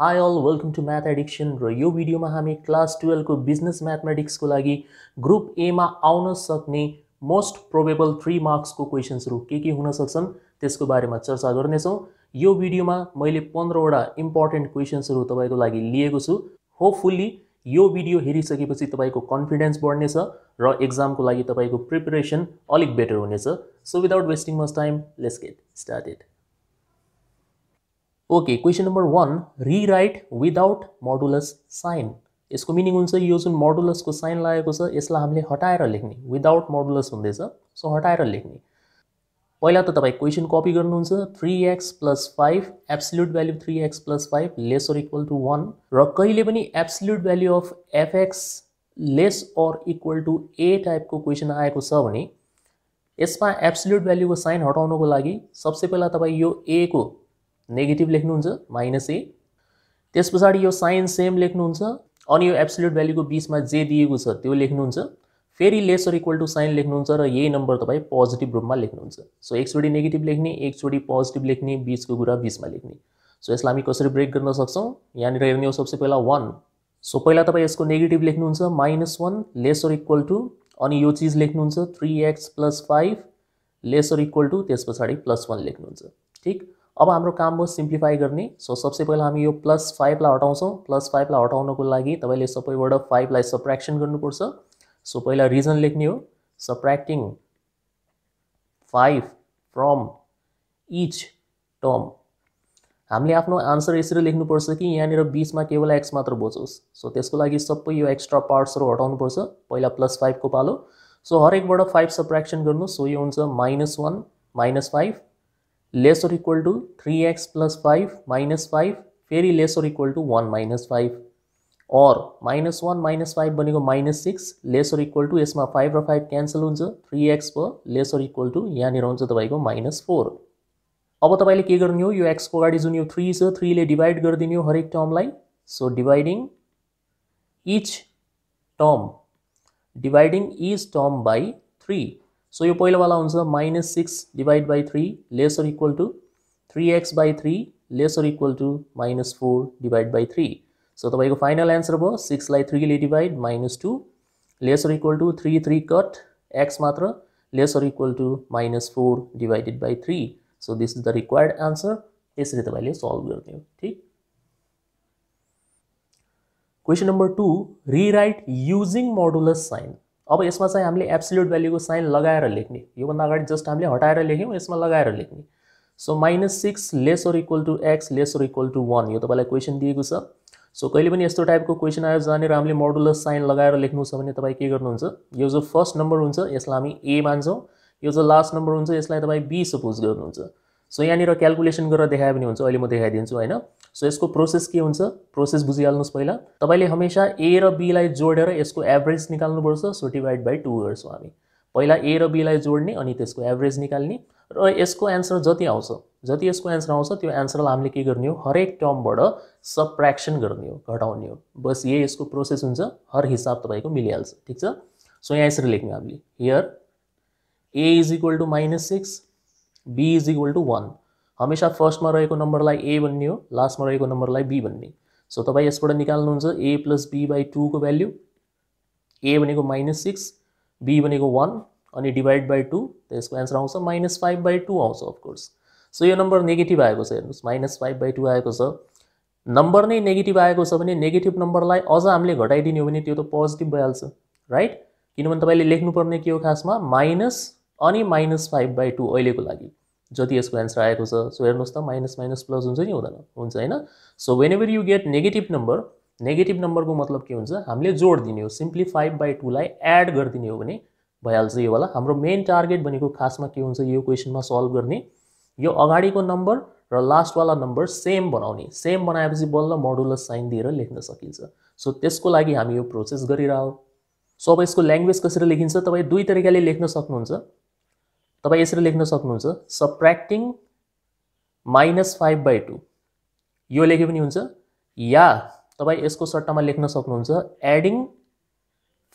High all welcome to math addiction र यो भिडियोमा हामी क्लास टुवेल्भको बिजनेस म्याथमेटिक्सको लागि ग्रुप एमा आउन सक्ने मोस्ट प्रोबेबल थ्री मार्क्सको क्वेसन्सहरू के के हुन सक्छन् त्यसको बारेमा चर्चा गर्नेछौँ यो भिडियोमा मैले पन्ध्रवटा इम्पोर्टेन्ट क्वेसन्सहरू तपाईँको लागि लिएको छु होपफुल्ली यो भिडियो हेरिसकेपछि तपाईँको कन्फिडेन्स बढ्नेछ र एक्जामको लागि तपाईँको प्रिपरेसन अलिक बेटर हुनेछ so without wasting much time let's get started okay question number one rewrite without modulus sign इसको मिनिङ जो यो को साइन लगे इस हमें हटाएर लेख्ने विदाउट मोडुलस होते सो हटाएर लेखने पैला तो तपाईँ कपी कर three x plus five absolute value three x plus five less or equal to one रही absolute value of f x less or equal to a type question आएको छ इसमें यसमा एब्सल्युट भ्याल्युको साइन को लगी सबसे पहला तब यह ए को नेगेटिभ लेख्नुहुन्छ माइनस ए त्यस पछाडि यो साइन सेम लेख्नुहुन्छ अनि यो एब्सोल्युट भ्याल्युको बिचमा जे दिएको छ त्यो लेख्नुहुन्छ फेरि लेसर इक्वल टु साइन लेख्नुहुन्छ र यही नम्बर तपाईँ पोजिटिभ रूपमा लेख्नुहुन्छ सो एकचोटि नेगेटिभ लेख्ने एकचोटि पोजिटिभ लेख्ने बिचको कुरा बिचमा लेख्ने सो यसलाई हामी कसरी ब्रेक गर्न सक्छौँ यहाँनिर हेर्ने हो सबसे पहिला वान सो पहिला तपाईँ यसको नेगेटिभ लेख्नुहुन्छ minus one lesser equal to अनि यो चिज लेख्नुहुन्छ three x plus five lesser equal to त्यस पछाडि प्लस वान लेख्नुहुन्छ ठिक अब हम काम भयो सीम्प्लिफाई करने सो सबसे पहला हम यो प्लस फाइभलाई हटाउँछौँ प्लस फाइव फाइभलाई को लागि तब सब फाइव लप्रैक्शन कर सो पे रिजन लेखने हो subtracting five from each term हमें आपको आंसर इसी लेख् पर्व कि बीच में केवल एक्स मात्र बोचोस् सो त्यसको सब ये एक्स्ट्रा एक्स्ट्रा हटाने हटाउनुपर्छ पैला प्लस फाइव को पालो सो हरेकबाट फाइव सप्रैक्शन कर सो ये हुन्छ minus one minus five less or equal to three x plus five minus five फिर ही less or equal to one minus five और माइनस वन माइनस फाइव बने minus six less or equal to इसमें five र five cancel हो three x पर less or equal to यहाँ तब को माइनस फोर अब तब के एक्स को अगड़ी जो थ्री से थ्री डिवाइड कर डिभाइड हर एक हरेक टर्मलाई so dividing each term dividing each term by three so so, यो पहिलो वाला हुन्छ minus six divide by three less or equal to three x by three less or equal to minus four divide by three so तपाईँको final answer भयो सिक्सलाई थ्रीले divide minus two less or equal to three three cut x मात्र lace or equal to minus four divided by three so this is the required answer यसरी तपाईँले solve गरिदियो ठिक question number two rewrite using modulus sign अब यसमा चाहिँ हामीले absolute भ्यालुको sign लगाएर लेख्ने योभन्दा अगाडि जस्ट हामीले हटाएर लेख्यौँ यसमा लगाएर लेख्ने so minus six less or equal to x less equal to one यो तपाईँलाई क्वेसन दिएको छ सो कहिले पनि यस्तो टाइपको क्वेसन आयो जहाँनिर हामीले मोडुलस साइन लगाएर लेख्नु छ भने तपाईँ के गर्नुहुन्छ यो जो फर्स्ट नम्बर हुन्छ यसलाई हामी ए मान्छौँ यो जो लास्ट नम्बर हुन्छ यसलाई तपाईँ बी सपोज गर्नुहुन्छ सो यहाँनिर क्यालकुलेसन गरेर देखायो भने हुन्छ अहिले म देखाइदिन्छु होइन सो यसको प्रोसेस के हुन्छ प्रोसेस बुझिहाल्नुहोस् पहिला तपाईँले हमेसा ए र बीलाई जोडेर यसको एभरेज निकाल्नुपर्छ सो डिभाइड बाई टू गर्छौँ हामी पहिला ए र बीलाई जोड्ने अनि त्यसको एभरेज निकाल्ने र यसको एन्सर जति आउँछ जति यसको एन्सर आउँछ त्यो एन्सरलाई हामीले के गर्ने हो हरेक टर्मबाट सप्रेक्सन गर्ने हो घटाउने हो बस यही यसको प्रोसेस हुन्छ हर हिसाब तपाईँको मिलिहाल्छ ठिक छ सो यहाँ यसरी लेख्ने हामीले here a is equal to minus six b is equal to one हमेसा फर्स्टमा रहेको नम्बरलाई ए लास्ट में लास्टमा नंबर नम्बरलाई बी भन्ने सो तो तपाईँ यसबाट a plus b by two को value a minus six b बने वन अनि बाई टू इसको एंसर आँच माइनस फाइव बाई टू आउँछ अफकोर्स सो यह नंबर नेगेटिव आगे हे माइनस फाइव बाई टू आगे नंबर नहीं नेगेटिव आगे आएको छ भने नेगेटिभ नम्बरलाई घटाइदिने हो भने राइट क्योंकि तब्न पर्ने के खास में माइनस अनि माइनस फाइभ बाई टू अहिलेको लागि जति यसको एन्सर आएको छ सो हेर्नुहोस् त माइनस माइनस प्लस हुन्छ नि हुँदैन हुन्छ होइन so whenever you get negative number negative नम्बरको मतलब के हुन्छ हामीले जोड दिने हो सिम्पली फाइभ बाई टूलाई एड गरिदिने हो भने भइहाल्छ योवाला हाम्रो मेन टार्गेट भनेको खासमा के हुन्छ यो क्वेसनमा सल्भ गर्ने यो अगाडिको नम्बर र लास्टवाला नम्बर सेम बनाउने सेम बनाएपछि बल्ल मोडुलस साइन दिएर लेख्न सकिन्छ सो त्यसको लागि हामी यो प्रोसेस गरिरह सो अब यसको ल्याङ्ग्वेज कसरी लेखिन्छ तपाईँ दुई तरिकाले लेख्न सक्नुहुन्छ तब इस लेखन सकूँ subtracting minus five by two यो लेखे पनि हुन्छ या तपाईँ यसको सट्टामा लेख्न सक्नुहुन्छ एडिङ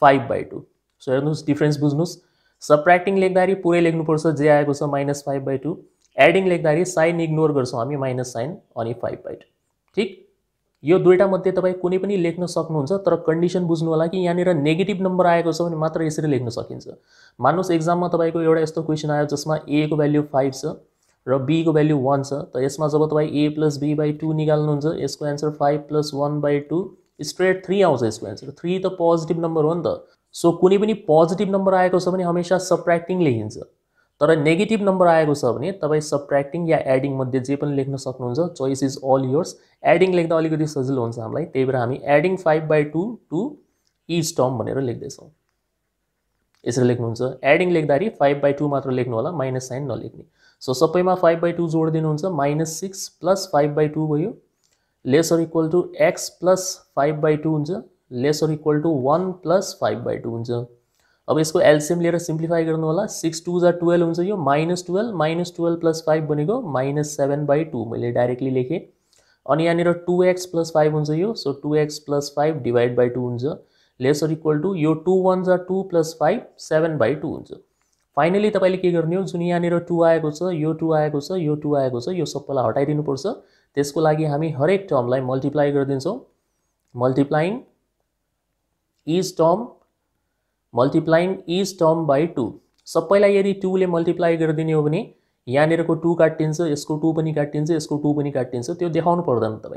बाई टू सो हे डिफ्रेस बुझ्नुहोस् सप्र्याक्टिङ लेख्दाखेरि पूरे लेख्नुपर्छ जे आगे minus five by two adding लेख्ता साइन इग्नोर कर माइनस साइन अनी फाइव बाई टू ठीक यो मध्ये तपाईँ कुनै पनि लेख्न सक्नुहुन्छ तर कन्डिसन बुझ्नु होला कि यहाँनिर नेगेटिभ नम्बर आएको छ भने मात्र यसरी लेख्न सकिन्छ मान्नुहोस् एक्जाममा तपाईँको एउटा यस्तो क्वेसन आयो जसमा ए को भ्याल्यु फाइभ छ र बीको भेल्यु वान छ त यसमा जब तपाईँ a plus b by two निकाल्नुहुन्छ यसको answer five plus one by two straight three आउँछ यसको एन्सर थ्री त पोजिटिभ नम्बर हो नि त सो कुनै पनि पोजिटिभ नम्बर आएको छ भने हमेसा सप्ट्र्याक्टिङ लेखिन्छ तर नेगेटिभ नम्बर आएको छ भने तपाईँ सब्ट्र्याक्टिङ या एडिङमध्ये मध्ये जे पनि लेख्न सक्नुहुन्छ choice is all yours adding लेख्दा अलिकति सजिलो हुन्छ हामीलाई त्यही भएर हामी adding five by two two is term भनेर लेख्दैछौँ यसरी लेख्नुहुन्छ एडिङ लेख्दाखेरि फाइभ बाई टू मात्र लेख्नु होला माइनस साइन नलेख्ने सो सबैमा फाइभ बाई टू जोडिदिनुहुन्छ minus six plus five by two भयो lesser equal to x plus five by two हुन्छ lesser equal to one plus five by two हुन्छ अब इसको एलसीएम लेकर सिंप्लीफाई कर सिक्स टू ज़ा ट्वेल्व हो यो minus twelve minus twelve plus five बनेगा माइनस सेभेन बाई टू मैले डाइरेक्टली लेखे अनि यहाँनिर टु एक्स प्लस फाइभ हुन्छ यो so two x plus five divide by two हुन्छ लेस अर इक्वल टू यो टू वान जा two plus five seven by two हुन्छ फाइनली तपाईँले के गर्ने हो जुन यहाँनिर टू आएको छ यो टू आएको छ यो टू आएको छ यो सबैलाई हटाइदिनुपर्छ त्यसको लागि हामी हरेक टर्मलाई मल्टिप्लाई गरिदिन्छौँ multiplying each term multiplying each term by two सबैलाई यदि टू ने मल्टिप्लाई दिने हो यहाँ को टू काटि इसको टू भी काटि इसको टू भी काटि तो देखा पर्दैन तब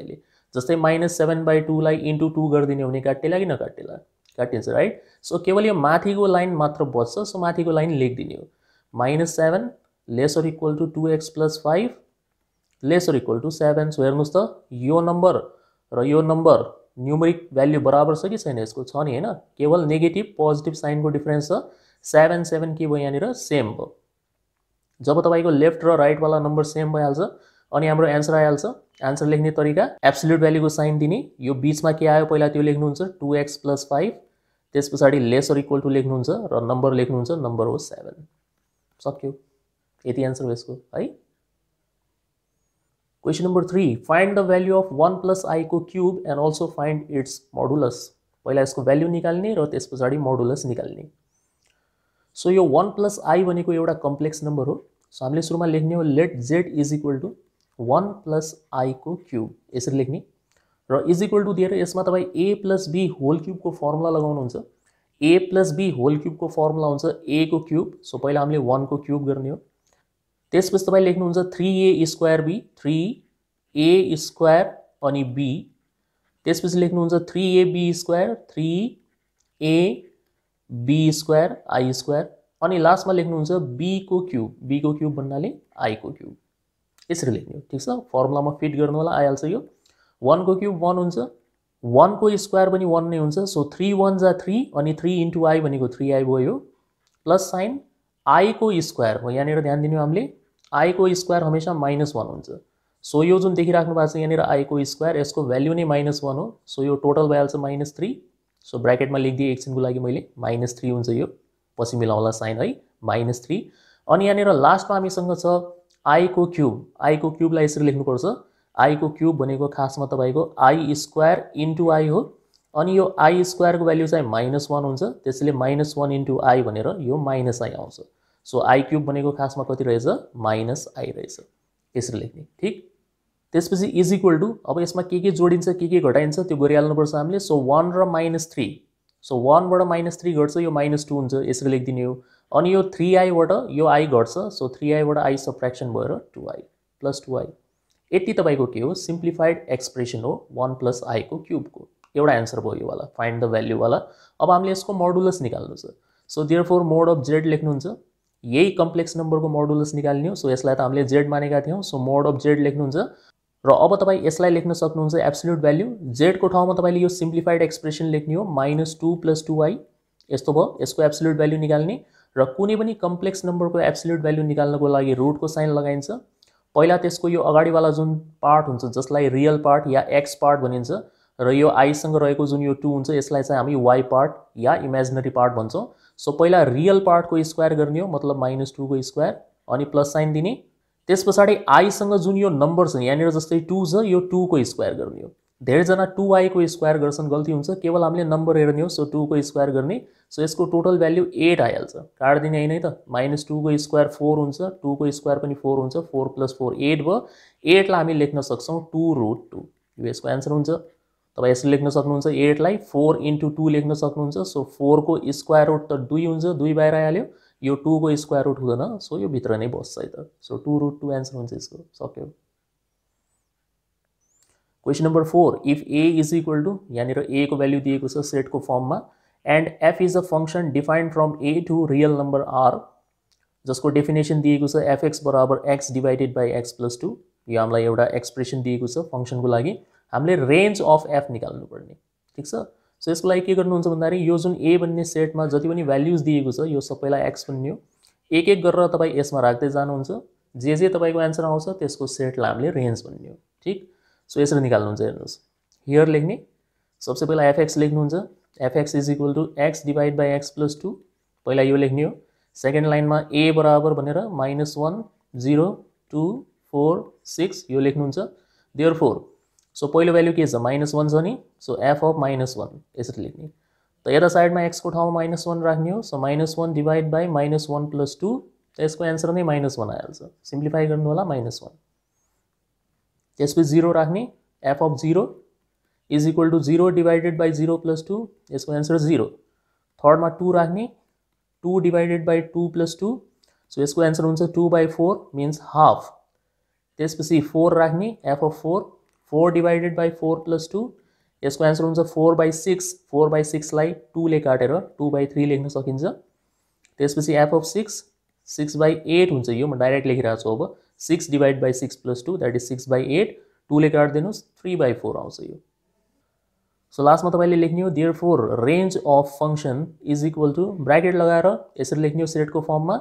जस्तै माइनस सेवेन बाई टूलाई इन्टु टू कर दिने भने काटेला कि नकाटेला काटि राइट सो केवल मथि को लाइन मात्र बच्च सो को लाइन लेखिदिने हो minus seven less or equal to two x plus five less or equal to seven so हेन नंबर रो नंबर न्युमरिक भ्यालु बराबर छ कि छैन यसको छ नि होइन केवल नेगेटिभ पोजिटिभ साइनको डिफ्रेन्स छ सेभेन सेभेन के भयो यहाँनिर सेम भयो जब तपाईँको लेफ्ट र राइटवाला नम्बर सेम भइहाल्छ अनि हाम्रो एन्सर आइहाल्छ एन्सर लेख्ने तरिका एब्सोल्युट भ्याल्युको साइन दिने यो बिचमा के आयो पहिला त्यो लेख्नुहुन्छ टु एक्स प्लस फाइभ त्यस पछाडि लेसर इक्वल टु लेख्नुहुन्छ र नम्बर लेख्नुहुन्छ नम्बर हो सेभेन सक्यो यति एन्सर हो यसको है question number three find the value of one plus i को cube and also find its modulus पैला इसको वैल्यू निकाल्ने रेस त्यस पछाडि निकलने सो यो वन प्लस आई भनेको एउटा कम्प्लेक्स नंबर हो सो हमें सुरू में लेखने let z is equal to one plus i को क्यूब इस र इज इक्वल टू दिए इसमें तब a plus b whole cube को फर्मुला हूँ a plus b whole cube को फर्मुला हो ए को क्यूब सो पैला हमें वन को क्यूब करने हो त्यसपछि तपाईँ लेख्नुहुन्छ three a square b three a square अनि बी त्यसपछि लेख्नुहुन्छ three a b square three a b square i square अनि लास्टमा लेख्नुहुन्छ बीको क्युब बीको क्युब भन्नाले आईको क्युब यसरी लेख्ने हो ठिक छ फर्मुलामा फिट गर्नु होला आइहाल्छ यो वानको क्युब वान हुन्छ वानको स्क्वायर पनि वान नै हुन्छ सो थ्री वान जा थ्री अनि थ्री इन्टु आई भनेको थ्री आई भयो प्लस साइन आईको स्क्वायर हो यहाँनिर ध्यान दिनु हामीले आईको स्क्वायर हमेसा माइनस वान हुन्छ सो यो जुन देखिराख्नु भएको छ यहाँनिर आईको स्क्वायर यसको भेल्यु नै माइनस वान हो सो यो टोटल भइहाल्छ माइनस थ्री सो ब्राकेटमा लेखिदिएँ एकछिनको लागि मैले माइनस थ्री हुन्छ यो पछि मिलाउँला साइन है माइनस थ्री अनि यहाँनिर लास्टमा हामीसँग छ आईको क्युब आईको क्युबलाई यसरी लेख्नुपर्छ आईको क्युब भनेको खासमा तपाईँको आई स्क्वायर इन्टु आई हो अनि यो आई स्क्वायरको भेल्यु चाहिँ माइनस वान हुन्छ त्यसैले माइनस वान इन्टु आई भनेर यो माइनस आई आउँछ सो आई क्युब भनेको खासमा कति रहेछ माइनस आई रहेछ यसरी लेख्ने ठिक त्यसपछि इज इक्वल टु अब यसमा के के जोडिन्छ के के घटाइन्छ त्यो गरिहाल्नुपर्छ हामीले सो वान र माइनस थ्री सो वानबाट माइनस थ्री घट्छ यो माइनस टू हुन्छ यसरी लेखिदिने हो अनि यो थ्री आईबाट यो आई घट्छ सो थ्री आईबाट आई सब्ट्र्याक्सन भएर two i plus two i यति तपाईँको के हो सिम्प्लिफाइड एक्सप्रेसन हो वान प्लस आईको क्युबको एउटा एन्सर भयो योवाला फाइन्ड द भ्याल्युवाला अब हामीले यसको मोडुलस निकाल्नु छ so therefore mod of z लेख्नुहुन्छ यही कम्प्लेक्स नंबर मोडुलस निकाल्ने निकालने सो इस हमें जेड जेड का थे सो मोड अफ जेड लेख्नुहुन्छ र अब तपाईँ यसलाई लेख्न सक्नुहुन्छ एब्सोल्युट भ्याल्यू जेडको ठाउँमा तपाईँले यो सीम्प्लिफाइड एक्सप्रेसन लेख्ने हो minus two plus two y यो भो यसको वाल्यू निने रुने कम्प्लेक्स नंबर को कम्प्लेक्स वाल्यू निकालने को रूट को साइन लगाइ पहिला को अगड़ी वाला जो पार्ट हो जिस रियल पार्ट या एक्स पार्ट भाई रो आईसंग आईसँग टू हो इस हम वाई पार्ट या इमेजिनरी पार्ट भन्छौँ सो पहिला रियल पार्ट को स्क्वायर करने हो मतलब माइनस टू को स्क्वायर अभी प्लस साइन दिने त्यस पछाडि आईसंग जो नंबर नम्बर यहाँ जस्ते जस्तै टू छ टू को स्क्वायर करने हो टू आई को स्क्वायर कर गलती होवल केवल नंबर नम्बर हेर्ने हो सो स्क्वायर करने सो इसको टोटल वैल्यू एट आईहाल काट दिने है त माइनस को स्क्वायर फोर हो टू को स्क्वायर भी फोर हो फोर प्लस फोर एट भ एटलाई हामी लेख्न टू रुट टू यो इसको एंसर हुन्छ तब यसरी लेख्न सक्नुहुन्छ एट फोर इंटू टू लेख् सकूँ सो फोर को स्क्वायर रुट त दुई हो दुई बाहिर आइहाल्यो यो को स्क्वायर रुट हुँदैन सो यो भित्र बस बस्छ so two root two answer हो सको सक्यो question number four if A is equal to यहाँ ए को भ्याल्यु सेट को फॉर्म में and f is a function defined from A to real number R जिसको डेफिनेशन दिया एफ एक्स बराबर x divided by x plus two यो हमें एक्सप्रेसन दिया फंक्शन को लगी हामीले रेन्ज अफ एफ निकाल्नुपर्ने ठिक छ सो यसको लागि के गर्नुहुन्छ भन्दाखेरि यो जुन ए भन्ने सेटमा जति पनि भ्याल्युज दिएको छ यो सबैलाई एक्स हो एक एक गरेर तपाईँ यसमा राख्दै जानुहुन्छ जे जे तपाईँको एन्सर आउँछ त्यसको सेटलाई हामीले रेन्ज हो ठिक सो यसरी निकाल्नुहुन्छ हेर्नुहोस् हियर लेख्ने सबसे पहिला एफएक्स लेख्नुहुन्छ f x is equal to x divide by x plus two पहिला यो लेख्ने हो सेकेन्ड लाइनमा ए बराबर भनेर minus one zero two four six यो लेख्नुहुन्छ देयर फोर सो पैलो वाल्यू के माइनस वन छो so f of minus one लिखने तो ये साइड में एक्स को ठाव माइनस वन राख्ने हो so minus one divide by minus one plus two इसको एंसर नहीं माइनस वन आइहाल्छ सीम्प्लिफाई कर माइनस वन त्यसपछि जीरो राख्ने f of zero is equal to zero divided by zero plus two इसको एंसर जीरो थर्ड में two राख्ने two divided by two plus two so इसको एंसर होता two by four means half पी four राख्ने f of four four divided by four plus two यसको answer हुन्छ four by six four by सिक्सलाई टूले काटेर टू बाई थ्री लेख्न सकिन्छ त्यसपछि f of six six by eight हुन्छ यो म डाइरेक्ट लेखिरहेको छु अब six divide by six plus two that is six by eight टूले काटिदिनुहोस् थ्री बाई फोर आउँछ यो सो लास्टमा तपाईँले लेख्ने हो therefore range of function is equal to bracket लगाएर यसरी लेख्ने हो सेटको फर्ममा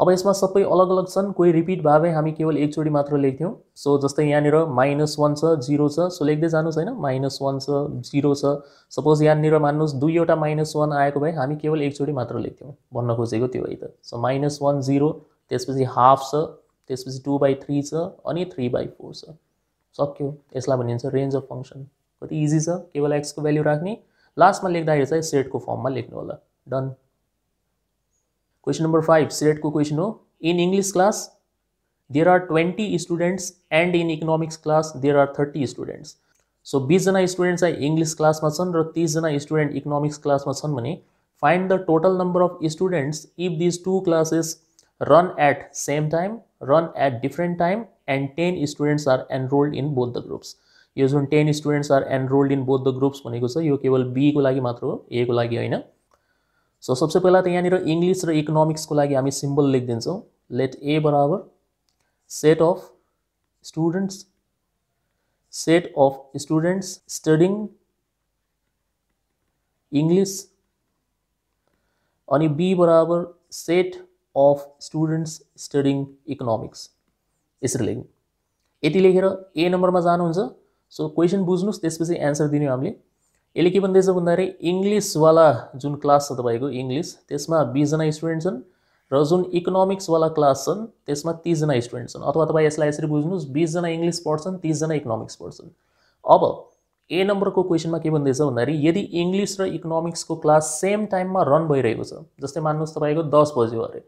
अब यसमा सबै अलग अलग छन् कोही रिपिट भए हामी केवल एकचोटि मात्र लेख्थ्यौँ सो जस्तै यहाँनिर माइनस वान छ जिरो छ सो लेख्दै जानुहोस् होइन माइनस वान छ जिरो छ सपोज यहाँनिर मान्नुहोस् दुईवटा माइनस वान आएको भए हामी केवल एकचोटि मात्र लेख्थ्यौँ भन्न खोजेको त्यो है त सो माइनस वान जिरो त्यसपछि हाफ छ त्यसपछि टू बाई थ्री छ अनि थ्री बाई फोर छ सक्यो यसलाई भनिन्छ रेन्ज अफ फङ्सन कति इजी छ केवल एक्सको भेल्यु राख्ने लास्टमा लेख्दाखेरि चाहिँ सेटको फर्ममा लेख्नु होला done Question number 5, select question no. In English class, there are 20 students and in economics class, there are 30 students. So, 20 जना students are English class मा छन् students 30 जना student economics class मा find the total number of students if these two classes run at same time, run at different time and 10 students are enrolled in both the groups. यो जुन 10 students are enrolled in both the groups you छ यो केवल B को लागि मात्र हो A को लागि होइन सो सबसे पहिला त यहाँनिर इङ्ग्लिस र इकोनोमिक्सको लागि हामी सिम्बल लेखिदिन्छौँ लेट ए बराबर set of students set of students studying English अनि बी बराबर set of students studying economics यसरी लेख्नु यति लेखेर ए नम्बरमा जानुहुन्छ सो क्वेसन बुझ्नुहोस् त्यसपछि एन्सर दिने हामीले यसले के भन्दैछ भन्दाखेरि इङ्ग्लिसवाला जुन क्लास छ तपाईँको इङ्ग्लिस त्यसमा बिसजना स्टुडेन्ट छन् र जुन इकोनोमिक्सवाला क्लास छन् त्यसमा तिसजना स्टुडेन्ट छन् अथवा तपाईँ यसलाई यसरी बुझ्नुहोस् बिसजना इङ्ग्लिस पढ्छन् तिसजना इकोनोमिक्स पढ्छन् अब ए नम्बरको क्वेसनमा के भन्दैछ भन्दाखेरि यदि इङ्ग्लिस र इकोनोमिक्सको क्लास सेम टाइममा रन भइरहेको छ जस्तै मान्नुहोस् तपाईँको दस बज्यो अरे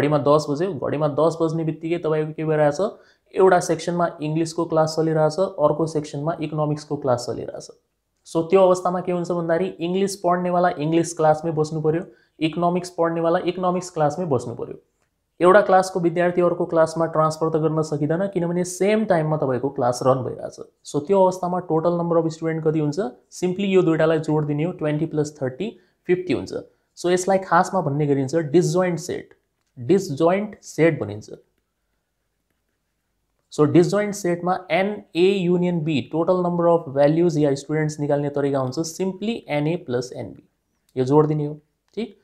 घडीमा दस बज्यो घडीमा दस बज्ने बित्तिकै तपाईँको के भइरहेछ एउटा सेक्सनमा इङ्ग्लिसको क्लास चलिरहेछ अर्को सेक्सनमा इकोनोमिक्सको क्लास चलिरहेछ सो त्यो अवस्थामा के हुन्छ भन्दाखेरि इङ्ग्लिस पढ्नेवाला इङ्ग्लिस क्लासमै बस्नु पऱ्यो इकोनोमिक्स पढ्नेवाला इकोनोमिक्स क्लासमै बस्नु पऱ्यो एउटा क्लासको विद्यार्थी अर्को क्लासमा ट्रान्सफर त गर्न सकिँदैन किनभने सेम टाइममा तपाईँको क्लास रन भइरहेछ सो त्यो अवस्थामा टोटल नम्बर अफ स्टुडेन्ट कति हुन्छ सिम्पली यो दुइटालाई जोड दिने हो ट्वेन्टी प्लस थर्टी फिफ्टी हुन्छ सो यसलाई खासमा भन्ने गरिन्छ डिसजोइन्ट सेट डिसजोइन्ट सेट भनिन्छ सो डिजोइन्ट सेटमा n A union B total number of values या स्टुडेन्ट्स निकाल्ने तरिका हुन्छ सिम्पली एनए प्लस एनबी यो जोड दिने हो ठिक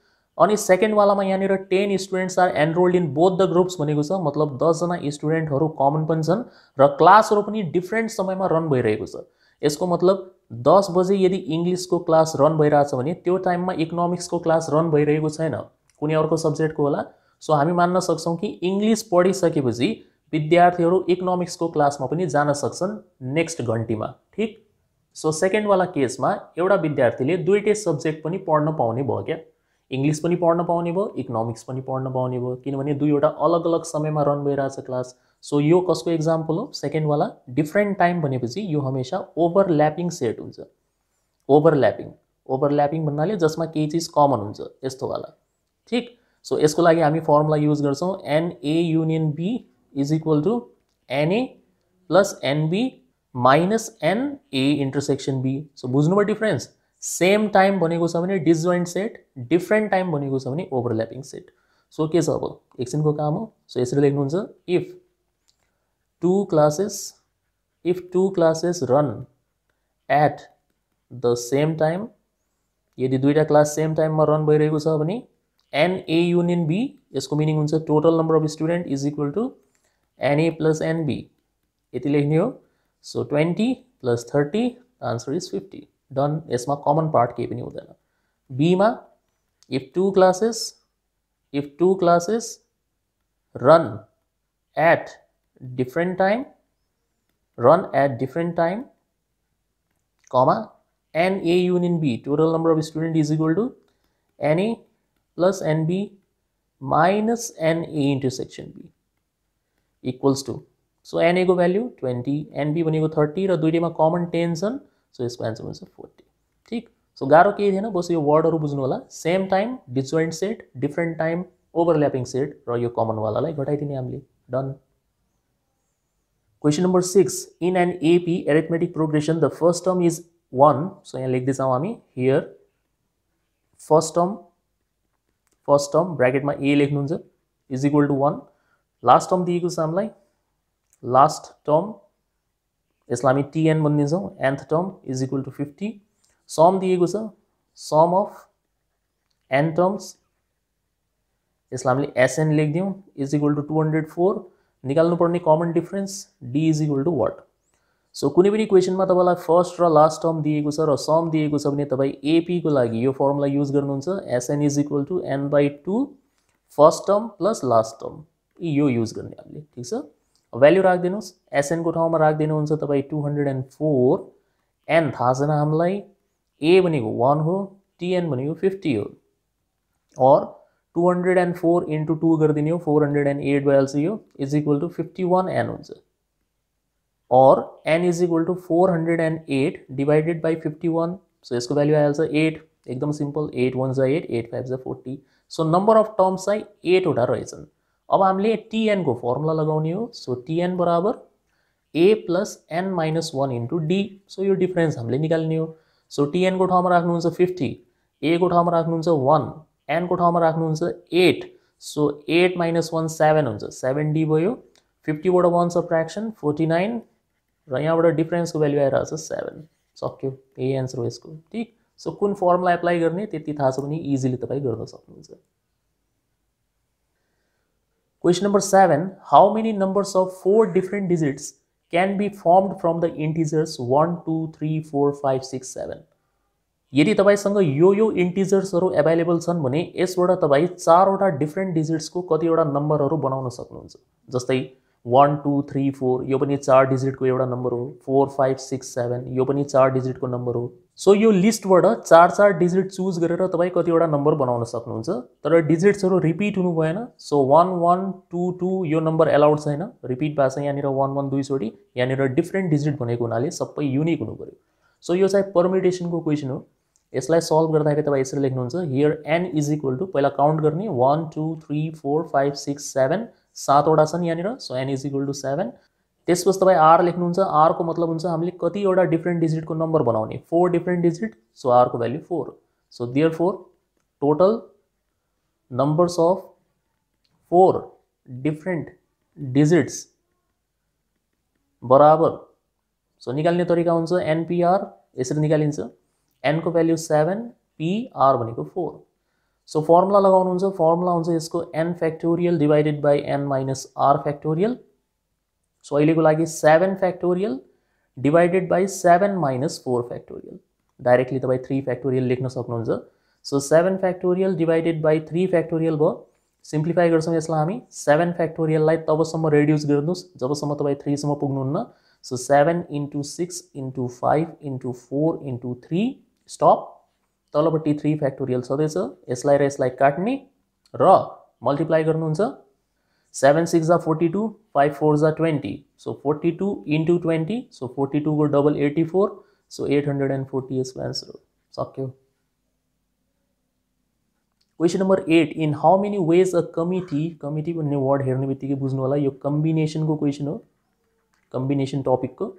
अनि सेकेन्डवालामा यहाँनिर ten students are enrolled in both the groups भनेको छ मतलब दसजना स्टुडेन्टहरू कमन पनि छन् र क्लासहरू पनि डिफ्रेन्ट समयमा रन भइरहेको छ यसको मतलब दस बजे यदि इङ्ग्लिसको क्लास रन भइरहेछ भने त्यो टाइममा इकोनोमिक्सको क्लास रन भइरहेको छैन कुनै अर्को सब्जेक्टको होला सो हामी मान्न सक्छौँ कि इङ्ग्लिस पढिसकेपछि विद्यार्थीहरू इकोनोमिक्सको क्लासमा पनि जान सक्छन् नेक्स्ट घन्टीमा ठिक सो सेकेन्डवाला केसमा एउटा विद्यार्थीले दुइटै सब्जेक्ट पनि पढ्न पाउने भयो क्या इङ्ग्लिस पनि पढ्न पाउने भयो इकोनोमिक्स पनि पढ्न पाउने भयो किनभने दुईवटा अलग अलग समयमा रन भइरहेछ क्लास सो यो कसको इक्जाम्पल हो सेकेन्डवाला डिफ्रेन्ट टाइम भनेपछि यो हमेसा ओभरल्यापिङ सेट हुन्छ ओभरल्यापिङ ओभरल्यापिङ भन्नाले जसमा केही चिज कमन हुन्छ यस्तोवाला ठिक सो यसको लागि हामी फर्मुला युज गर्छौँ n A union B is equal to NA plus NB minus NA intersection B. So, what is difference? Same time banego sa disjoint set, different time banego sa overlapping set. So, case sir, action ko kaam ho. So, yes, really, sir, if two classes, if two classes run at the same time, yedi duita class same time ma run by rego sa NA union B, yes, meaning unsa total number of student is equal to NA plus NB. So 20 plus 30, answer is 50. Done. This common part. B ma, if two classes, if two classes run at different time, run at different time, comma, NA union B, total number of students is equal to NA plus NB minus NA intersection B. Equals to so n A को value twenty n B बनेगो thirty रुईटे में common ten so इसको answer बन forty ठीक so गाह्रो के थे बस वर्ड और बुझ्नु होला same time disjoint set different time overlapping set र यो कमनवालालाई घटाइदिने हमें done question number six in an AP arithmetic progression the first term is one so यहाँ लेख्दैछौँ हामी here first term first term bracket में ए लेख्ह is equal to one last term दिखे हमें लास्ट टर्म इस हम टीएन भाई nth term is equal to fifty sum दिखे सम अफ एन टर्म्स इस हमें एसएन लिख दूँ is equal to two hundred four निकल पड़ने common difference d is equal to what so कुछ भी क्वेश्चन में तब फर्स्ट रस्ट टर्म दिखे रम दिए तब एपी को लगी ये फर्मुला यूज करूँ S n is equal to n by two first term plus last term यो यूज गर्ने हामीले ठिक छ भ्याल्यु राखिदिनुहोस् एसएन को ठाव में तपाईँ दू हंड्रेड एंड फोर एन था हमला ए वन हो टीएन भनेको फिफ्टी हो और two hundred and four into two कर हो फोर हंड्रेड एंड एट भइहाल्छ is equal to fifty one n हो और n is equal to four hundred and eight divided by fifty one so इसको value आई eight एकदम simple eight one जा eight eight five जा forty so number of terms चाहिँ एटवटा रहे अब हामीले टिएनको फर्मुला लगाउने हो सो टिएन बराबर A plus n minus one into d so यो डिफरेन्स हामीले निकाल्ने हो सो टिएनको ठाउँमा राख्नुहुन्छ फिफ्टी एको ठाउँमा राख्नुहुन्छ वान एनको ठाउँमा राख्नुहुन्छ eight so eight minus one seven हुन्छ सेभेन डी भयो फिफ्टीबाट वान सब्ट्र्याक्सन फोर्टी नाइन र यहाँबाट डिफ्रेन्सको भ्याल्यु आइरहेको छ सेभेन सक्यो यही एन्सर हो यसको ठिक सो कुन फर्मुला एप्लाई गर्ने त्यति थाहा छ भने इजिली तपाईँ गर्न सक्नुहुन्छ Question number 7. How many numbers of 4 different digits can be formed from the integers 1, 2, 3, 4, 5, 6, 7? यदि तपाईँसँग यो यो इन्टिजर्सहरू एभाइलेबल छन् भने यसबाट तपाईँ चारवटा डिफ्रेन्ट डिजिट्सको कतिवटा नम्बरहरू बनाउन सक्नुहुन्छ जस्तै वान टू थ्री फोर यो पनि चार डिजिटको एउटा नम्बर हो फोर फाइभ सिक्स सेभेन यो पनि चार डिजिटको नम्बर हो सो यो लिस्टबाट चार चार डिजिट चुज गरेर तपाईँ कतिवटा नम्बर बनाउन सक्नुहुन्छ तर डिजिट्सहरू रिपिट हुनु भएन so one one two two यो नम्बर एलाउड छैन रिपिट भएको छ यहाँनिर वान वान दुईचोटि यहाँनिर डिफ्रेन्ट डिजिट भनेको हुनाले सबै युनिक हुनु पऱ्यो सो यो चाहिँ पर्मिटेसनको क्वेसन हो यसलाई सल्भ गर्दाखेरि तपाईँ यसरी लेख्नुहुन्छ here n is equal to पहिला काउन्ट गर्ने one two three four five six seven सातवटा छन् यहाँनिर so n is equal to seven तेस पर तब आर आर को मतलब होता हमें कतिवटा डिफ्रेन्ट को नंबर बनाने four different digit so r को value four so therefore total numbers of four different digits बराबर सो निने तरीका हुन्छ एनपिआर यसरी निकालिन्छ एनको भ्याल्यु सेभेन पिआर भनेको फोर सो फर्मुला लगन फर्मुला होन factorial n by n minus r factorial so अहिलेको लागि seven factorial divided by seven minus four factorial directly तपाईँ थ्री फ्याक्टोरियल लेख्न सक्नुहुन्छ so seven factorial divided by three factorial भयो simplify गर्छौँ यसलाई हामी सेभेन फ्याक्टोरियललाई तबसम्म रेड्युस गर्नुहोस् जबसम्म तपाईँ थ्रीसम्म पुग्नुहुन्न so seven into six into five into four into three stop तलपट्टि थ्री फ्याक्टोरियल छँदैछ यसलाई र यसलाई काट्ने र मल्टिप्लाई गर्नुहुन्छ 7 6 are 42 5 4 are 20 so 42 into 20 so 42 go double 84 so 840 is the answer it's okay question number 8 in how many ways a committee committee bhanne word herne bittike bujhnu hola yo combination ko question ho combination topic ko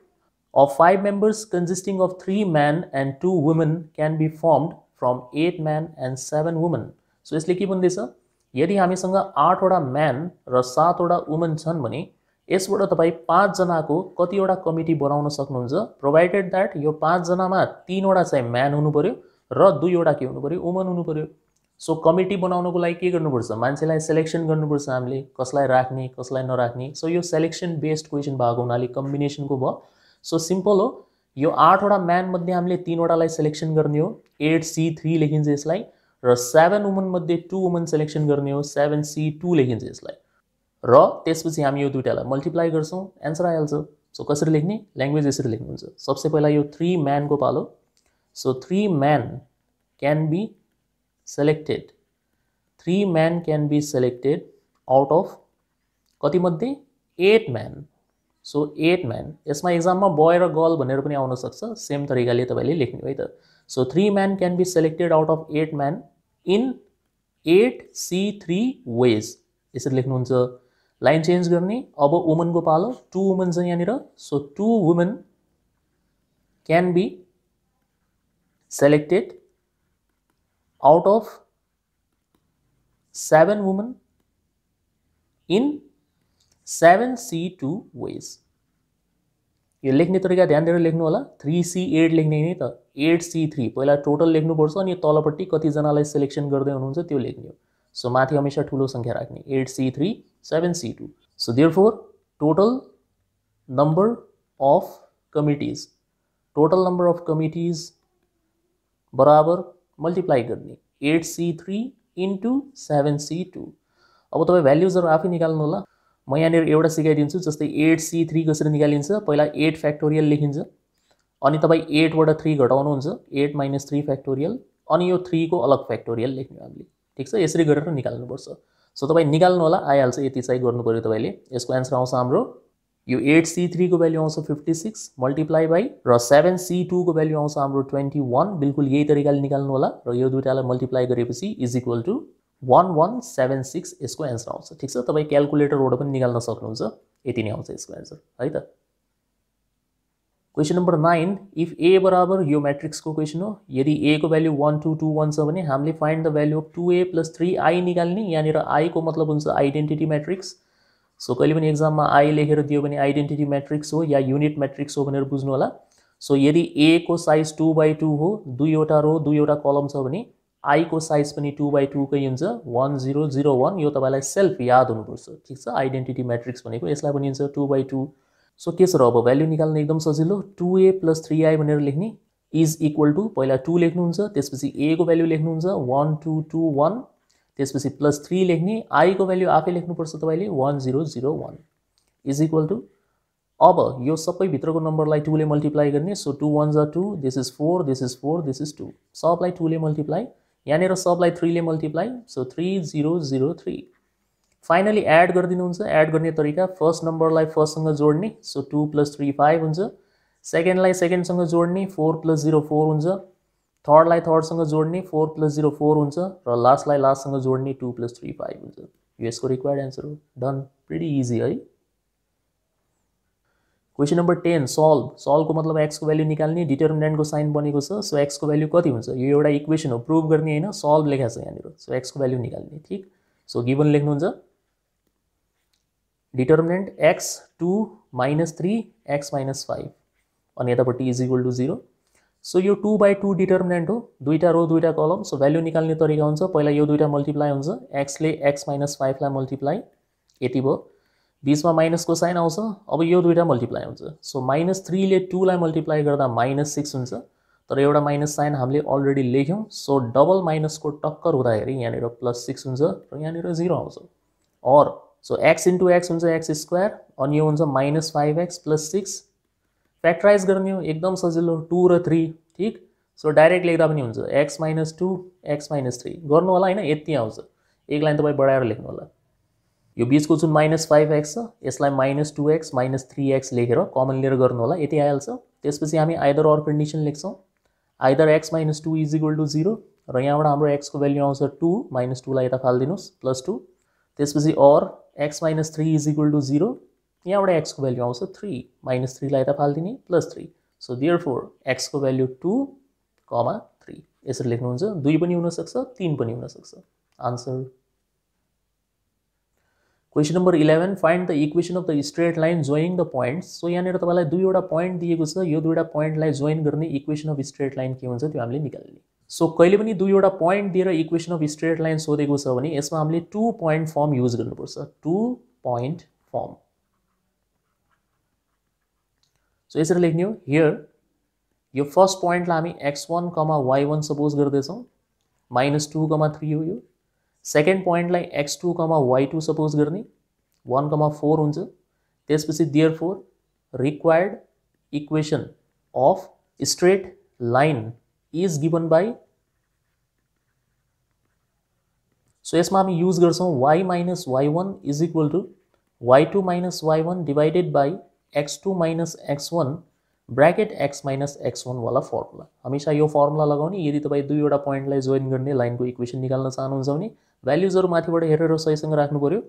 of 5 members consisting of 3 men and 2 women can be formed from 8 men and 7 women so yesle ke bhandecha यदि हामीसँग आठवटा man र सातवटा woman छन् भने यसबाट तपाईँ पाँचजनाको कतिवटा कमिटी बनाउन सक्नुहुन्छ प्रोभाइडेड द्याट यो पाँचजनामा तिनवटा चाहिँ म्यान हुनु पऱ्यो र दुईवटा के हुनु पऱ्यो वुमन हुनु पऱ्यो सो कमिटी बनाउनुको लागि के गर्नुपर्छ मान्छेलाई सेलेक्सन गर्नुपर्छ हामीले कसलाई राख्ने कसलाई नराख्ने सो यो सेलेक्सन बेस्ड क्वेसन भएको हुनाले कम्बिनेसनको भयो सो सिम्पल हो यो आठवटा म्यानमध्ये हामीले तिनवटालाई सेलेक्सन गर्ने हो एट सी थ्री लेखिन्छ यसलाई रेवेन वुमन मध्य टू वुमन सिलेक्शन करने हो सैवेन सी टू लेखि इसलिए रेस पीछे हम यह दुटाला मल्टिप्लाई कर सौ एंसर आइहाल्छ सो कसरी लेख्ने लैंग्वेज इसी लेख् सबसे पहिला यो थ्री को पालो so three man can be selected three man can be selected out of मध्य eight man so eight man इसमें एक्जाम में बॉय रल भनेर सेम तरीका तपाईँले so three man can be selected out of eight man in eight C three ways इस line change करने अब को पालो टू वुमेन यहाँ so two women can be selected out of seven woman in seven C two ways यह लेखने तरीका ध्यान दिए लेख्नु थ्री सी एट लेखने नहीं तो एट सी थ्री पहिला टोटल लेख्नुपर्छ अनि तलपट्टि कतिजनालाई सिलेक्शन गर्दै हुनुहुन्छ त्यो लेख्ने सो मत हमेशा ठुलो संख्या राख्ने eight C three seven C two so therefore total number of committees total number of committees बराबर मल्टिप्लाई करने eight C three into seven C two अब तब भ्याल्युजहरू आफै निकाल्नु म यहाँनिर एउटा सिकाइदिन्छु जस्तै एट सी थ्री कसरी निकालिन्छ पहिला एट फ्याक्टोरियल लेखिन्छ अनि तपाईँ एटबाट थ्री घटाउनुहुन्छ एट माइनस थ्री फ्याक्टोरियल अनि यो थ्रीको अलग फ्याक्टोरियल लेख्ने हामीले ठिक छ यसरी गरेर निकाल्नुपर्छ सो तपाईँ निकाल्नु होला आइहाल्छ यति चाहिँ गर्नु पऱ्यो तपाईँले यसको एन्सर आउँछ हाम्रो यो एट सी थ्रीको भ्याल्यु आउँछ फिफ्टी सिक्स मल्टिप्लाई बाई र सेभेन सी टूको भ्याल्यु आउँछ हाम्रो ट्वेन्टी वान बिल्कुल यही तरिकाले निकाल्नु होला र यो दुइटालाई मल्टिप्लाई गरेपछि is equal to one one seven six इसको एंसर आँच ठीक है तब क्यालकुलेटरबाट पनि निकाल्न सकूँ ये नहीं आँच इसको एंसर हाई त क्वेसन नाइन इफ ए बराबर यो मैट्रिक्स क्वेसन हो यदि ए को value one two two one है हमें find the value of two A plus three I यहाँ आई को मतलब होता आइडेन्टिटी मैट्रिक्स सो कहीं एक्जाम में आई लेखे दिए आइडेन्टिटी मैट्रिक्स हो या यूनिट मैट्रिक्स हो बुझ्हला सो यदि ए को साइज टू बाई टू हो दुईवटा रो दुईवटा कलम छ आईको साइज पनि टू बाई टूकै हुन्छ वान जिरो जिरो वान यो तपाईँलाई सेल्फ याद हुनुपर्छ ठिक छ आइडेन्टिटी म्याट्रिक्स भनेको यसलाई पनि हुन्छ टु बाई टू सो के छ र अब भ्यालु निकाल्ने एकदम सजिलो two A plus three I भनेर लेख्ने इज इक्वल टु पहिला टू लेख्नुहुन्छ त्यसपछि ए को भ्याल्यु लेख्नुहुन्छ वान टू टू वान त्यसपछि प्लस थ्री लेख्ने आईको भ्यालु आफै लेख्नुपर्छ तपाईँले one zero zero one is equal to अब यो सबै भित्रको नम्बरलाई टूले मल्टिप्लाई गर्ने सो टू वान जा two this is four this is four this is two सबलाई टूले मल्टिप्लाई यहाँनिर सबलाई थ्रीले multiply so three zero zero three finally add गरिदिनुहुन्छ एड गर्ने तरिका फर्स्ट नम्बरलाई फर्स्टसँग जोड्ने so two plus three five हुन्छ सेकेन्डलाई सेकेन्डसँग जोड्ने फोर प्लस जिरो फोर हुन्छ थर्डलाई थर्डसँग जोड्ने फोर प्लस जिरो फोर हुन्छ र लास्टलाई लास्टसँग जोड्ने टू प्लस थ्री फाइभ हुन्छ यो यसको रिक्वायर्ड एन्सर हो डन भेरी इजी है क्वेसन नम्बर टेन सल्भ सल्भको मतलब एक्सको भ्याल्यु निकाल्ने डिटर्मिनेन्टको साइन बनेको छ सो एक्सको भ्याल्यु कति हुन्छ यो एउटा इक्वेसन हो प्रुभ गर्ने होइन सल्भ लेखाएको छ यहाँनिर सो एक्सको भ्याल्यु निकाल्ने ठिक सो गिभन लेख्नुहुन्छ determinant X two minus three X minus five अनि यतापट्टि is equal to zero so यो टू बाई टू डिटर्मिनेन्ट हो दुईवटा रो दुईवटा कलम सो भ्याल्यु निकाल्ने तरिका हुन्छ पहिला यो दुईवटा मल्टिप्लाई हुन्छ एक्सले एक्स माइनस फाइभलाई मल्टिप्लाई यति भयो बीच में माइनस को साइन आँच अब यह दुईटा मल्टिप्लाई हो सो माइनस थ्रीले टूलाई मल्टिप्लाई कर माइनस सिक्स हो तर एउटा माइनस साइन हमें अलरेडी लेख्य सो डबल माइनस को टक्कर होता हुँदाखेरि यहाँ प्लस सिक्स हो यहाँ जीरो आँच और सो एक्स इंटू एक्स हो एक्स स्क्वायर अनि minus five X plus six factorise करने एकदम सजिलो टू र थ्री ठीक सो डाइरेक्ट लिखा भी होक्स X minus two X minus three गर्नु होला ये आँच एक लाइन तब बढ़ा लेख्नु यो बिचको जुन माइनस फाइभ एक्स छ यसलाई minus two X minus three X लेखेर कमन लिएर गर्नु होला यति आइहाल्छ त्यसपछि हामी आइदर अर कन्डिसन लेख्छौँ either X minus two is equal to zero र यहाँबाट हाम्रो एक्सको भेल्यु आउँछ टू माइनस टूलाई यता फालिदिनुहोस् प्लस टू त्यसपछि or X minus three is equal to zero यहाँबाट एक्सको भेल्यु आउँछ थ्री माइनस थ्रीलाई यता फालिदिने plus three so therefore एक्सको भेल्यु टू कमा थ्री यसरी लेख्नुहुन्छ दुई पनि हुनसक्छ तिन पनि हुनसक्छ answer Question number 11, find the equation of the straight line joining the points. So यहाँ नेट तपाईँलाई दुईवटा पोइन्ट दिएको छ यो दुईवटा पोइन्टलाई जोइन गर्ने इक्वेसन अफ स्ट्रेट लाइन के हुन्छ त्यो हामीले निकाल्ने सो कहिले पनि दुईवटा पोइन्ट दिएर इक्वेसन अफ स्ट्रेट लाइन सोधेको छ भने यसमा हामीले टु पोइन्ट फर्म युज गर्नुपर्छ टु पोइन्ट फर्म सो यसरी लेख्ने हो हियर यो फर्स्ट पोइन्टलाई हामी X one comma Y one suppose गर्दैछौँ माइनस टू कमा थ्री हो यो सेकेन्ड पोइन्टलाई X two comma Y two suppose गर्ने वान कमा फोर हुन्छ त्यसपछि therefore required equation of straight line is given by so यसमा हामी use गर्छौँ Y minus Y one is equal to why two minus Y one divided by X two minus X one bracket X minus X वानवाला formula हमेसा यो formula लगाउने यदि तपाईँ दुईवटा पोइन्टलाई जोइन गर्ने लाइनको इक्वेसन निकाल्न चाहनुहुन्छ भने भ्याल्युजहरू माथिबाट हेरेर सहीसँग राख्नु पऱ्यो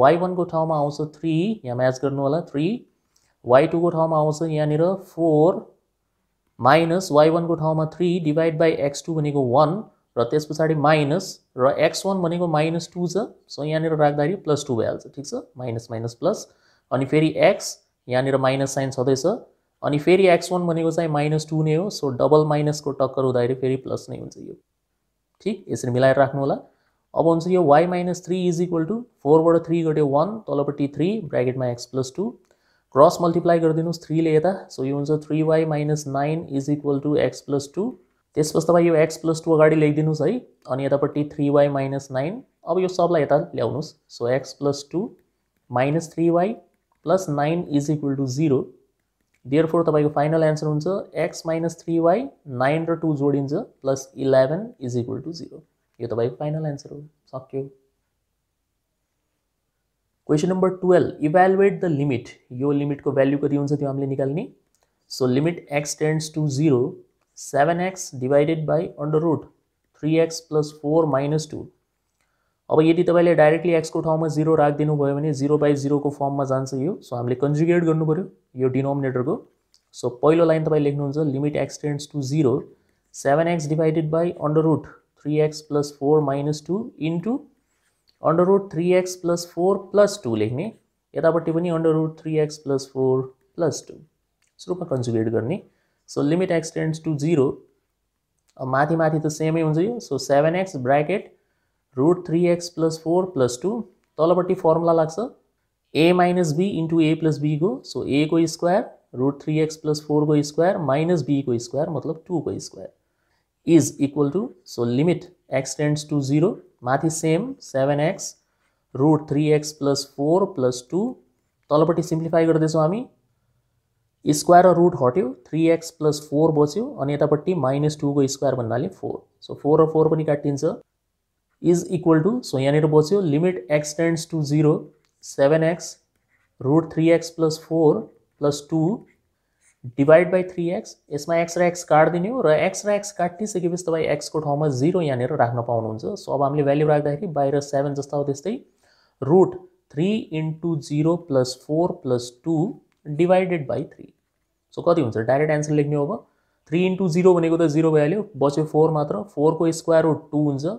वाइ वानको ठाउँमा आउँछ थ्री यहाँ म्याच गर्नु होला थ्री वाइ टूको ठाउँमा आउँछ यहाँनिर फोर माइनस वाइ वानको ठाउँमा three divide by X two भनेको वान र त्यस पछाडि माइनस र एक्स वान भनेको माइनस टू छ सो यहाँनिर राख्दाखेरि प्लस टू भइहाल्छ ठिक छ माइनस माइनस प्लस अनि फेरि एक्स यहाँनिर माइनस साइन छँदैछ अनि फेरि एक्स वान भनेको चाहिँ माइनस टू नै हो सो डबल माइनसको टक्कर हुँदाखेरि फेरि प्लस नै हुन्छ यो ठिक यसरी मिलाएर राख्नु होला अब हुन्छ यो Y minus three is equal to फोरबाट थ्री गऱ्यो वान तलपट्टि थ्री ब्राकेटमा X plus two cross multiply गरिदिनुहोस् थ्रीले यता सो यो हुन्छ three Y minus nine is equal to x plus two त्यसपछि तपाईँ यो एक्स प्लस टू अगाडि लेखिदिनुहोस् है अनि यतापट्टि थ्री वाई माइनस नाइन अब यो सबलाई यता ल्याउनुहोस् so X plus two minus three Y plus nine is equal to zero therefore तपाईँको फाइनल एन्सर हुन्छ X minus three Y nine र टू जोडिन्छ plus eleven is equal to zero ये तो भाई फाइनल आंसर होगा साफ क्यों question number twelve evaluate the limit यो लिमिट को वैल्यू कति हो हमें हामीले so limit X tends to zero seven X divided by under root three x plus four minus two अब यदि तब डाइरेक्टली को ठाव में जीरो भयो भने जीरो बाई जिरोको फर्ममा जान्छ यो सो हामीले कन्जुगेट गर्नु पऱ्यो डिनोमिनेटर को सो पहिलो लाइन तब लिख्ह limit X tends to zero seven X divided by under root three x plus four minus two into under root three x plus four plus two लेखने यतापटी भी under root three x plus four plus two में conjugate करने so limit X tends to zero माथि माथि तो same ही हो so seven X bracket root three x plus four plus two तलपटी formula लग्स A minus B into A plus B को so A को square root three x plus four को square minus B को square मतलब two को square is equal to so limit x tends to 0 math is same 7x root 3x plus 4 plus 2 talapati simplify gara desu aami e square or root hot 3x plus 4 bosu you ane atapati minus 2 go e square nali 4 so 4 or 4 bani kattin is equal to so yane to bosu limit x tends to 0 7x root 3x plus 4 plus 2 divide by three X इसमें X र X रक्स हो र x र x को ठाव में zero यहाँ राख् राख्न सो अब हमें वाल्यू राख्ता बाहर सेभेन जस्ता हो तस्त root three into zero plus four plus two divided by three so कति हुन्छ डाइरेक्ट एंसर लेख्ने अब थ्री जीरो तो जीरो भैया जिरो फोर मत फोर मात्र स्क्वायर रुट टू हो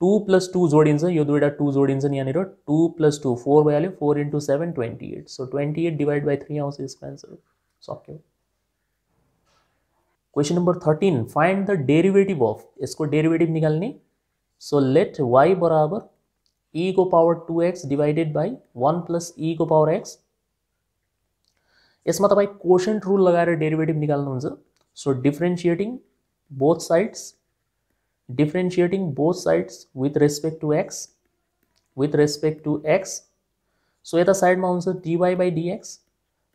टू प्लस टू जोड़ यह दुईटा टू जोड़ यहाँ टू प्लस टू फोर भैया four into seven twenty eight so twenty eight divide by three answer सॉक्यूल question number thirteen find the derivative of इसको डेरिवेटिव निकालनी सो लेट वाई बराबर ई e को power two X divided by one plus E को power X इसमें तब quotient rule लगाएर derivative निकाल्नुहुन्छ so differentiating both sides differentiating both sides with respect to X with respect to X so यता में हुन्छ dy by dx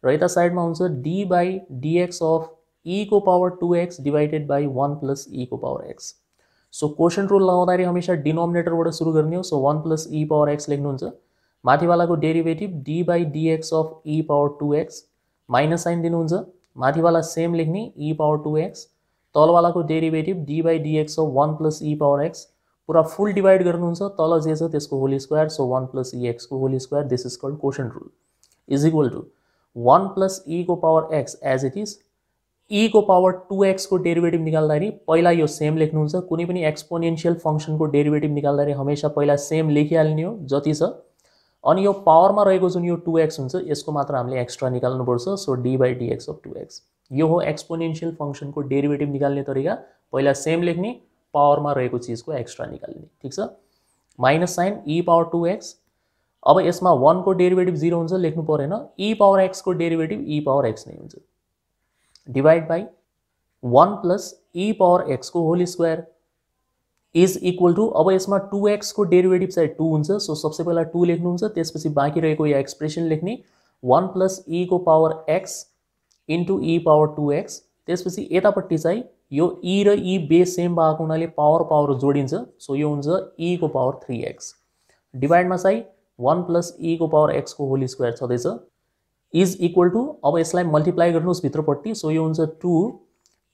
right side में answer D by D X of E को power two X divided by one plus E को power X so quotient rule हमेशा denominator बड़ सुरू करने हो सो वन प्लस ई पावर एक्स माथिवाला को derivative D by dx of E power two X minus sign दिनुहुन्छ माथिवाला सेम लेखने ई पावर टू एक्स तलवाला को derivative D by dx of one plus E power X पूरा full divide कर तल जे छ whole square so one plus X को whole square this is called question rule is equal to one plus E e को power X as it is E को power two X को derivative निकाल्दाखेरि पैला यह सेम लेख्नुहुन्छ भी exponential function को डेरिवेटिव निकाल्दाखेरि हमेशा पैला सेम लेखिहाल्ने हो जी अभी यह पावर में रहकर जो टू एक्स हो यसको एक्स्ट्रा निकाल्नुपर्छ so D by D X of two X यो हो फंक्शन को डेरिवेटिव निकाल्ने तरीका पैला सेम में रहकर चीज को एक्स्ट्रा निल्ने ठीक है minus sign E power two X अब इसमें वन को डेरिवेटिव जीरो लेख्नु ई पावर एक्स को डेरिवेटिव ई पावर एक्स नहीं हो divide by one plus E power X को whole square is equal to अब इसमें टू एक्स को डेरिवेटिव साइड टू हो सो सबसे पहला टू लेख्ह बाकी बाँकी एक्सप्रेसन लेखने वन प्लस ई को power X into E power two X पी यपटी चाहिए यो ई री बे सेम भाग पावर पावर जोड़ सो यह हुन्छ पावर थ्री एक्स डिवाइड में चाहिए वान प्लस इको e पावर एक्सको होल स्क्वायर छँदैछ इज इक्वल टु अब यसलाई मल्टिप्लाई गर्नुहोस् भित्रपट्टि सो यो हुन्छ two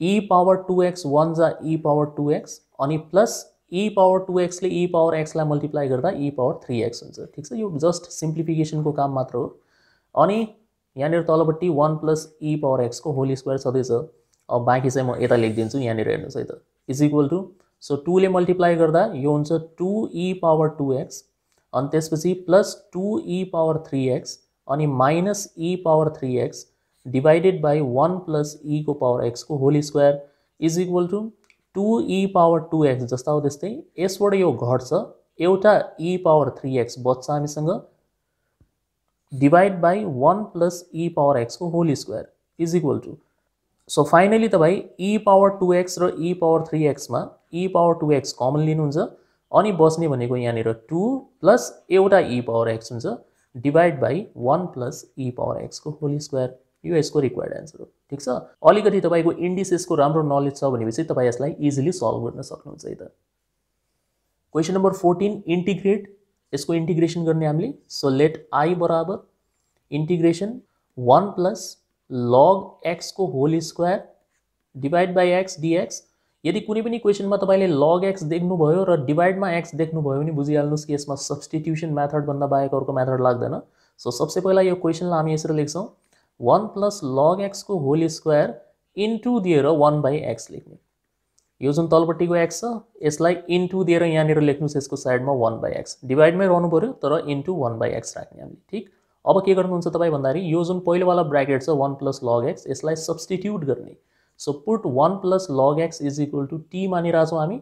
e power two x one जा इ पावर टु एक्स अनि प्लस इ पावर टु एक्सले इ पावर एक्सलाई मल्टिप्लाई गर्दा ई पावर थ्री एक्स हुन्छ ठिक छ यो जस्ट सिम्प्लिफिकेसनको काम मात्र हो अनि यहाँनिर तलपट्टि वान प्लस इ पावर एक्सको होल स्क्वायर छँदैछ अब बाँकी चाहिँ म यता लेखिदिन्छु यहाँनिर हेर्नुहोस् है त इज इक्वल टु सो टूले मल्टिप्लाई गर्दा यो हुन्छ two e power two x अनि त्यसपछि plus two e power three x अनि minus e power three x divided by one plus ईको पावर एक्सको whole square is equal to two e power two x जस्ता हो त्यस्तै यसबाट यो घट्छ एउटा ई पावर थ्री एक्स बच्छ हामीसँग divide by one plus E power एक्सको whole square is equal to so finally तपाईँ ई पावर टु एक्स र ई पावर थ्री एक्समा e power two x common लिनुहुन्छ अनि बस्ने भनेको यहाँनिर टु प्लस एउटा ई पावर एक्स हुन्छ divide by one plus E power को होल स्क्वायर यो यसको रिक्वायर्ड एंसर हो ठीक छ अलिकति तपाईँको को राम्रो नलेज छ भनेपछि तपाईँ यसलाई इजिली सल्भ गर्न सक्नुहुन्छ है त क्वेसन नम्बर फोर्टिन इन्टिग्रेट यसको इन्टिग्रेसन गर्ने हामीले सो लेट आई बराबर इन्टिग्रेसन वन प्लस लग को whole square divide by x dx यदि कुनै पनि क्वेसनमा तपाईँले लग एक्स देख्नुभयो र डिभाइडमा एक्स देख्नुभयो भने बुझिहाल्नुहोस् कि यसमा सब्सटिट्युसन म्याथडभन्दा बाहेक अर्को मेथड लाग्दैन सो सबसे पहिला यो क्वेसनलाई हामी यसरी लेख्छौँ वान प्लस लग एक्सको होल स्क्वायर इन्टु दिएर वान बाई एक्स लेख्ने यो जुन तलपट्टिको एक्स छ यसलाई इन्टु दिएर यहाँनिर लेख्नुहोस् यसको साइडमा वान बाई एक्स डिभाइडमै रहनु पऱ्यो तर इन्टु वान बाई एक्स राख्ने हामीले ठिक अब के गर्नुहुन्छ तपाईँ भन्दाखेरि यो जुन पहिलोवाला ब्राकेट छ वान प्लस लग एक्स यसलाई सब्सटिट्युट गर्ने so put one plus log x is equal to t मानिरहेछौँ हामी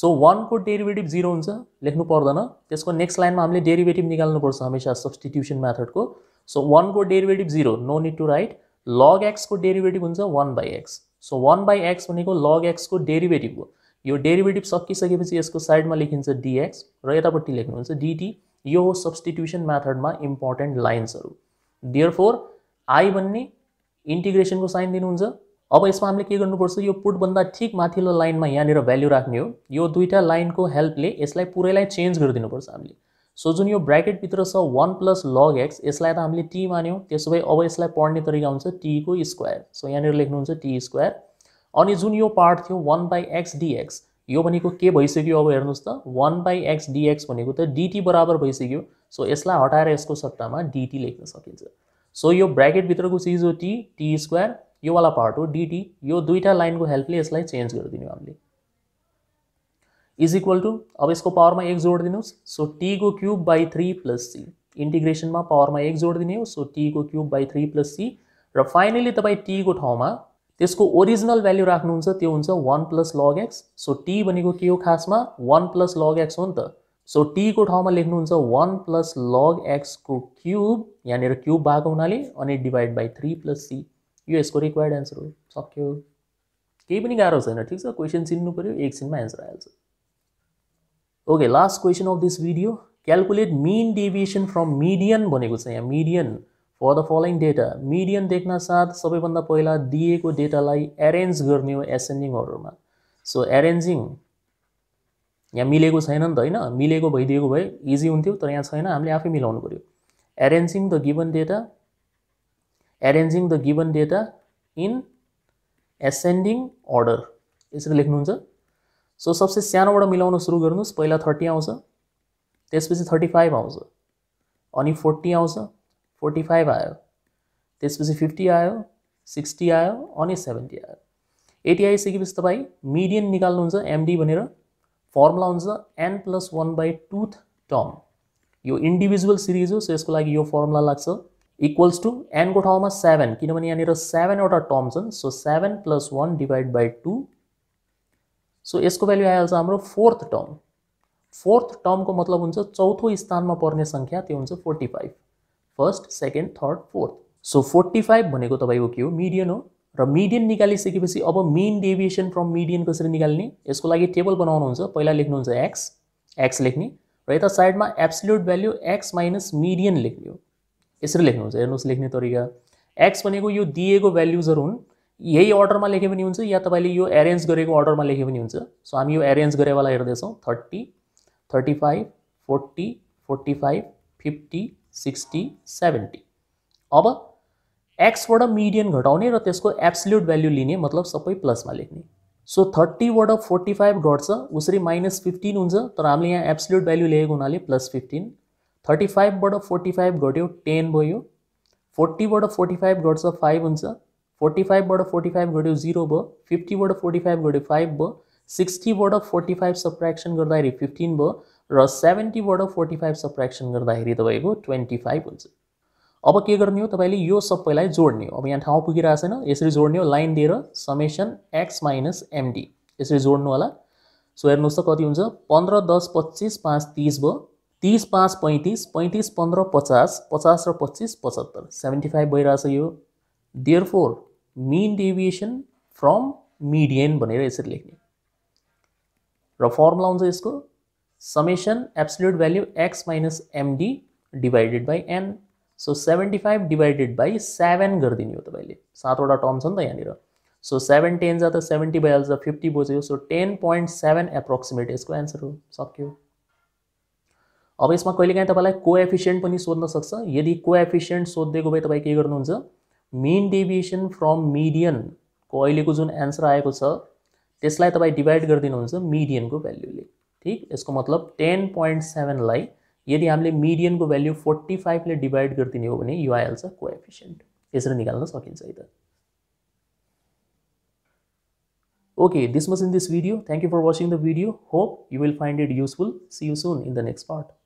सो वानको डेरिभेटिभ जिरो हुन्छ लेख्नु पर्दैन त्यसको नेक्स्ट लाइनमा हामीले डेरिभेटिभ निकाल्नुपर्छ हमेसा सब्सटिट्युसन मेथडको सो वानको derivative zero no need to write log एक्सको डेरिभेटिभ हुन्छ one by x so one by x भनेको लग एक्सको डेरिभेटिभ हो यो डेरिभेटिभ सकिसकेपछि यसको साइडमा लेखिन्छ डिएक्स र यतापट्टि लेख्नुहुन्छ डिटी यो हो सब्सटिट्युसन मेथडमा इम्पोर्टेन्ट लाइन्सहरू डियर फोर आई भन्ने इन्टिग्रेसनको साइन दिनुहुन्छ अब यसमा हामीले के गर्नुपर्छ यो पुटभन्दा ठिक माथिल्लो लाइनमा यहाँनिर भ्याल्यु राख्ने हो यो दुईवटा लाइनको हेल्पले यसलाई पुरैलाई चेन्ज गरिदिनुपर्छ हामीले सो जुन यो ब्राकेटभित्र छ वान प्लस लग एक्स यसलाई त हामीले टी मान्यौँ त्यसो भए अब यसलाई पढ्ने तरिका हुन्छ टीको स्क्वायर सो यहाँनिर लेख्नुहुन्छ टी स्क्वायर अनि जुन यो पार्ट थियो वान बाई एक्स डिएक्स यो भनेको के भइसक्यो अब हेर्नुहोस् त वान बाई एक्स डिएक्स भनेको त डिटी बराबर भइसक्यो सो यसलाई हटाएर यसको सट्टामा डिटी लेख्न सकिन्छ सो यो ब्राकेटभित्रको चिज हो टी टी स्क्वायर यो वाला पार्ट हो डीटी टी लाइन को हेल्प हेल्पले चेंज कर दूं हमें इज इक्वल टू अब इसको पावर में एक जोड दिन सो को cube by three plus c integration में पावर में एक जोड दिने सो टी को cube by three plus c रही फाइनली को ठाव में त्यसको ओरिजिनल वाल्यू राख्ह त्यो हुन्छ plus log x so t को के हो में वन प्लस लग एक्स हो सो टी सो ठाव में लेख्ह वन प्लस लग एक्स को क्यूब यहाँ क्यूब हुनाले अनि divide by three plus C यो यसको रिक्वायर्ड एन्सर हो सक्यो केही पनि गाह्रो छैन ठिक छ क्वेसन चिन्नु पऱ्यो एकछिनमा एन्सर आइहाल्छ okay last question of this video calculate mean deviation from median भनेको छ यहाँ median for the following data median देख्न साथ सबैभन्दा पहिला दिएको डेटालाई एरेन्ज गर्ने हो एसेन्डिङ सो एरेन्जिङ यहाँ मिलेको छैन नि त होइन मिलेको भइदिएको भए इजी हुन्थ्यो तर यहाँ छैन हामीले आफै मिलाउनु पऱ्यो arranging the given data arranging the given data in ascending order यसरी लेख्नुहुन्छ सो सबसे सानोबाट मिलाउन सुरु गर्नुहोस् पहिला थर्टी आउँछ त्यसपछि थर्टी फाइभ आउँछ अनि फोर्टी आउँछ फोर्टी फाइभ आयो त्यसपछि फिफ्टी आयो सिक्सटी आयो अनि सेभेन्टी आयो एटी आइसकेपछि तपाईँ मिडियन निकाल्नुहुन्छ एमडी भनेर फर्मुला हुन्छ एन प्लस वान बाई टुथ टर्म यो इन्डिभिजुअल सिरिज हो सो यसको लागि यो फर्मुला लाग्छ इक्वल्स टु एनको ठाउँमा सेभेन किनभने यहाँनिर सेभेनवटा टर्म छन् so seven plus one divide by two so यसको भेल्यु आइहाल्छ हाम्रो फोर्थ टर्म फोर्थ टर्मको मतलब हुन्छ चौथो स्थानमा पर्ने सङ्ख्या त्यो हुन्छ forty five first second third fourth so forty five भनेको तपाईँको के हो मिडियन हो र मिडियन निकालिसकेपछि अब मेन डेभिएसन फ्रम मिडियन कसरी निकाल्ने यसको लागि टेबल बनाउनुहुन्छ पहिला लेख्नुहुन्छ एक्स एक्स लेख्ने र यता साइडमा absolute value x minus median लेख्ने हो इसरी लेख्नु हुन्छ लेखने तरीका एक्स भनेको यो दिएको भ्याल्युजहरू हु यही अर्डर में भने हो या तपाईँले तो यो एरेन्ज अर्डर में लेख्यो भी हो सो हामी एरेंज एरेन्ज वाला हेद thirty thirty five forty forty five fifty sixty seventy अब एक्सबाट मिडियन घटाने र वैल्यू एब्सल्युट लिने मतलब सब प्लस में लेखने सो थर्टी फोर्टी फाइव घट्स उसरी माइनस फिफ्टीन हो तर हमें यहाँ एब्सल्यूट वैल्यू लिएको हुए प्लस फिफ्टीन थर्टी फाइव बड़ फोर्टी फाइव घट्यो टेन भो फोर्टी बड़ फोर्टी फाइव घट फाइव हो फोर्टी फाइव बड़ फोर्टी फाइभ घट्यो भो फिफ्टी बड़ फोर्टी फाइव घट्यो भो सिक्सटी बड़ फोर्टी फाइव सप्रेक्सन कर फिफ्टीन भो रेवेन्टी बड़ फोर्टी फाइव सप्रेक्सन कर ट्वेंटी फाइव हो अब के गर्ने हो तपाईँले अब यहाँ ठाव पुगि छैन जोड़ने लाइन दिए समेसन एक्स माइनस एमडी इसी जोड्नु सो हेन कति हो पंद्रह दस पच्चीस पांच तीस भो तीस पांच पैंतीस पैंतीस पंद्रह पचास पचास र पचहत्तर सेभेन्टी फाइव भइरहेछ यो therefore mean deviation from median इस फर्मुला हो इसको summation absolute value x minus MD divided by n so seventy five divided by seven कर हो तपाईँले सातवटा टर्म छ सो सैवेन टेन जो सेवेन्टी भैया फिफ्टी बोझ so ten point seven approximate इसको एंसर हो सक्यो अब इसमें कहीं कहीं तब को एफिशियंट भी सोन सकता यदि को एफिशियंट सो भाई मेन डेविएसन फ्रम मीडियन को अलग को जो एंसर आगे तब डिवाइड कर दून मीडियन को वैल्यू ने ठीक इसको मतलब टेन पॉइंट सेवेन लाई यदि हमें मीडियन को वैल्यू फोर्टी फाइव ने डिवाइड कर दिने वाले यू को एफिशियंट इस निकलना सकता इधर ओके दिस मज in this video thank you for watching the video hope you will find it useful see you soon in the next part